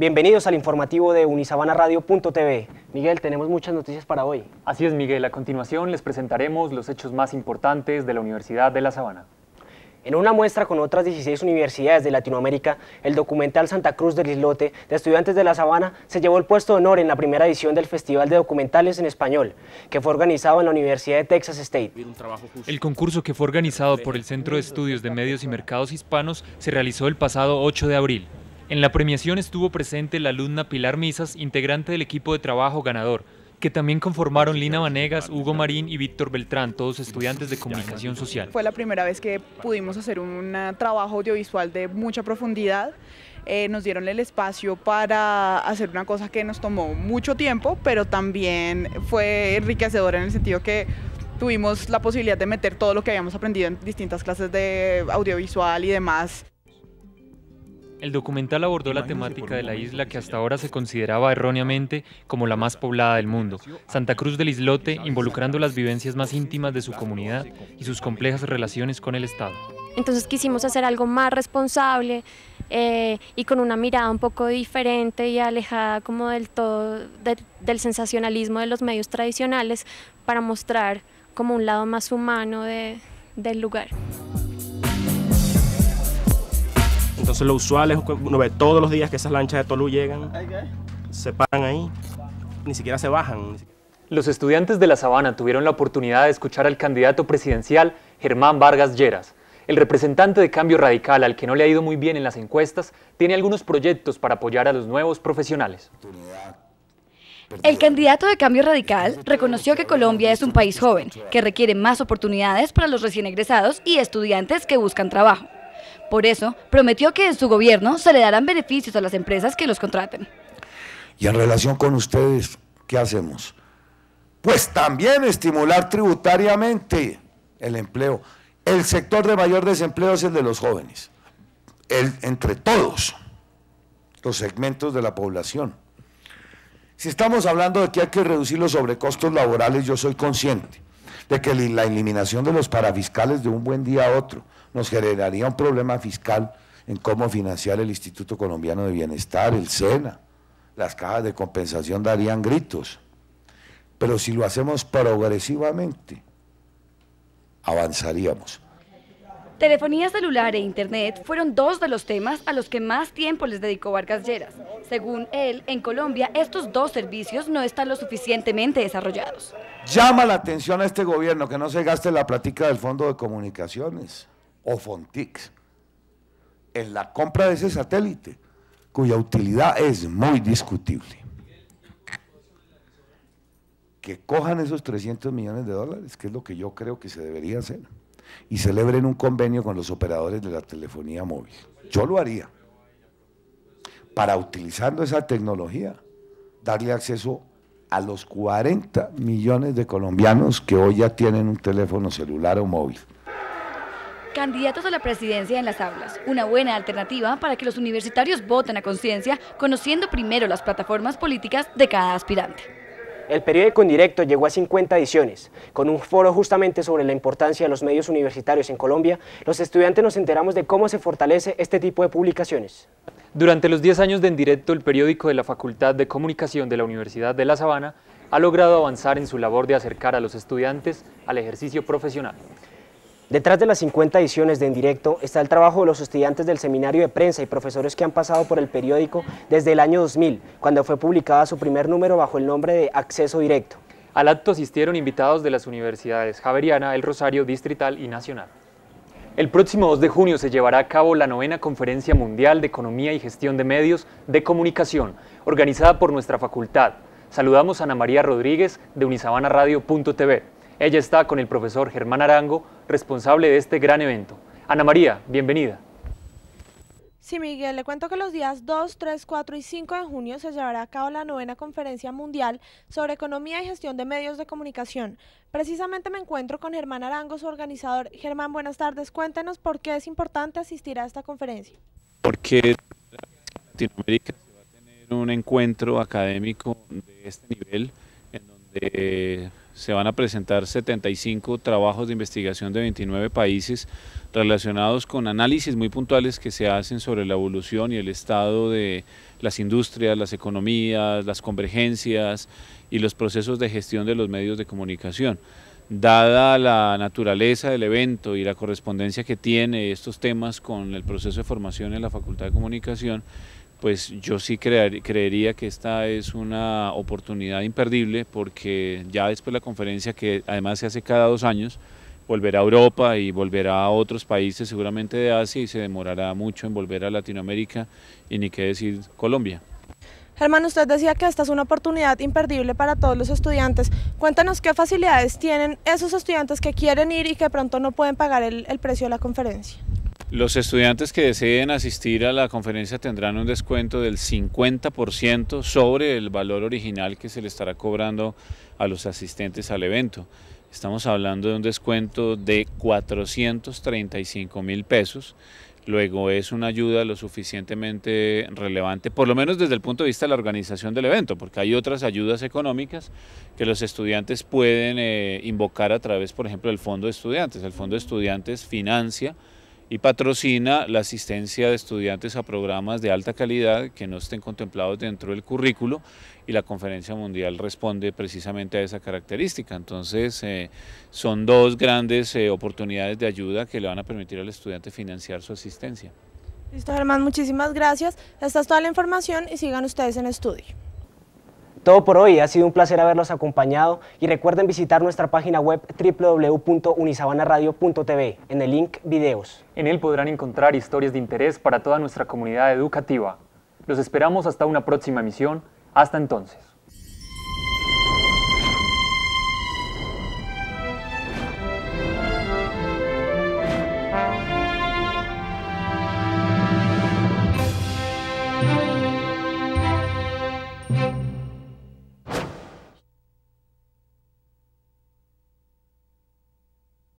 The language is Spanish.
Bienvenidos al informativo de unisabanaradio.tv. Miguel, tenemos muchas noticias para hoy. Así es, Miguel. A continuación les presentaremos los hechos más importantes de la Universidad de La Sabana. En una muestra con otras 16 universidades de Latinoamérica, el documental Santa Cruz del Islote de estudiantes de La Sabana se llevó el puesto de honor en la primera edición del Festival de Documentales en Español, que fue organizado en la Universidad de Texas State. El concurso que fue organizado por el Centro de Estudios de Medios y Mercados Hispanos se realizó el pasado 8 de abril. En la premiación estuvo presente la alumna Pilar Misas, integrante del equipo de trabajo ganador, que también conformaron Lina Vanegas, Hugo Marín y Víctor Beltrán, todos estudiantes de comunicación social. Fue la primera vez que pudimos hacer un trabajo audiovisual de mucha profundidad. Eh, nos dieron el espacio para hacer una cosa que nos tomó mucho tiempo, pero también fue enriquecedora en el sentido que tuvimos la posibilidad de meter todo lo que habíamos aprendido en distintas clases de audiovisual y demás. El documental abordó la temática de la isla que hasta ahora se consideraba erróneamente como la más poblada del mundo, Santa Cruz del Islote, involucrando las vivencias más íntimas de su comunidad y sus complejas relaciones con el Estado. Entonces quisimos hacer algo más responsable eh, y con una mirada un poco diferente y alejada como del todo del sensacionalismo de los medios tradicionales para mostrar como un lado más humano del lugar. Entonces lo usual es uno ve todos los días que esas lanchas de Tolu llegan, se paran ahí, ni siquiera se bajan. Los estudiantes de La Sabana tuvieron la oportunidad de escuchar al candidato presidencial Germán Vargas Lleras. El representante de Cambio Radical, al que no le ha ido muy bien en las encuestas, tiene algunos proyectos para apoyar a los nuevos profesionales. El candidato de Cambio Radical reconoció que Colombia es un país joven, que requiere más oportunidades para los recién egresados y estudiantes que buscan trabajo. Por eso, prometió que en su gobierno se le darán beneficios a las empresas que los contraten. Y en relación con ustedes, ¿qué hacemos? Pues también estimular tributariamente el empleo. El sector de mayor desempleo es el de los jóvenes, el, entre todos los segmentos de la población. Si estamos hablando de que hay que reducir los sobrecostos laborales, yo soy consciente de que la eliminación de los parafiscales de un buen día a otro, nos generaría un problema fiscal en cómo financiar el Instituto Colombiano de Bienestar, el SENA. Las cajas de compensación darían gritos. Pero si lo hacemos progresivamente, avanzaríamos. Telefonía celular e Internet fueron dos de los temas a los que más tiempo les dedicó Vargas Lleras. Según él, en Colombia estos dos servicios no están lo suficientemente desarrollados. Llama la atención a este gobierno que no se gaste la platica del Fondo de Comunicaciones o Fontix en la compra de ese satélite, cuya utilidad es muy discutible. Que cojan esos 300 millones de dólares, que es lo que yo creo que se debería hacer, y celebren un convenio con los operadores de la telefonía móvil. Yo lo haría, para utilizando esa tecnología, darle acceso a los 40 millones de colombianos que hoy ya tienen un teléfono celular o móvil. Candidatos a la presidencia en las aulas, una buena alternativa para que los universitarios voten a conciencia, conociendo primero las plataformas políticas de cada aspirante. El periódico en directo llegó a 50 ediciones. Con un foro justamente sobre la importancia de los medios universitarios en Colombia, los estudiantes nos enteramos de cómo se fortalece este tipo de publicaciones. Durante los 10 años de en directo el periódico de la Facultad de Comunicación de la Universidad de La Sabana ha logrado avanzar en su labor de acercar a los estudiantes al ejercicio profesional. Detrás de las 50 ediciones de En Directo está el trabajo de los estudiantes del Seminario de Prensa y profesores que han pasado por el periódico desde el año 2000, cuando fue publicada su primer número bajo el nombre de Acceso Directo. Al acto asistieron invitados de las universidades Javeriana, El Rosario, Distrital y Nacional. El próximo 2 de junio se llevará a cabo la novena Conferencia Mundial de Economía y Gestión de Medios de Comunicación, organizada por nuestra facultad. Saludamos a Ana María Rodríguez de unisabana radio.tv. Ella está con el profesor Germán Arango, responsable de este gran evento. Ana María, bienvenida. Sí, Miguel, le cuento que los días 2, 3, 4 y 5 de junio se llevará a cabo la novena conferencia mundial sobre economía y gestión de medios de comunicación. Precisamente me encuentro con Germán Arango, su organizador. Germán, buenas tardes. cuéntanos por qué es importante asistir a esta conferencia. Porque Latinoamérica va a tener un encuentro académico de este nivel, en donde se van a presentar 75 trabajos de investigación de 29 países relacionados con análisis muy puntuales que se hacen sobre la evolución y el estado de las industrias, las economías, las convergencias y los procesos de gestión de los medios de comunicación. Dada la naturaleza del evento y la correspondencia que tiene estos temas con el proceso de formación en la Facultad de Comunicación, pues yo sí creería que esta es una oportunidad imperdible porque ya después de la conferencia que además se hace cada dos años, volverá a Europa y volverá a otros países seguramente de Asia y se demorará mucho en volver a Latinoamérica y ni qué decir Colombia. Germán, usted decía que esta es una oportunidad imperdible para todos los estudiantes. Cuéntanos qué facilidades tienen esos estudiantes que quieren ir y que pronto no pueden pagar el precio de la conferencia. Los estudiantes que deciden asistir a la conferencia tendrán un descuento del 50% sobre el valor original que se le estará cobrando a los asistentes al evento. Estamos hablando de un descuento de 435 mil pesos. Luego es una ayuda lo suficientemente relevante, por lo menos desde el punto de vista de la organización del evento, porque hay otras ayudas económicas que los estudiantes pueden eh, invocar a través, por ejemplo, del Fondo de Estudiantes. El Fondo de Estudiantes financia y patrocina la asistencia de estudiantes a programas de alta calidad que no estén contemplados dentro del currículo y la Conferencia Mundial responde precisamente a esa característica. Entonces, eh, son dos grandes eh, oportunidades de ayuda que le van a permitir al estudiante financiar su asistencia. Listo, Germán, muchísimas gracias. Esta es toda la información y sigan ustedes en estudio. Todo por hoy, ha sido un placer haberlos acompañado y recuerden visitar nuestra página web www.unisabanaradio.tv en el link Videos. En él podrán encontrar historias de interés para toda nuestra comunidad educativa. Los esperamos hasta una próxima emisión. Hasta entonces.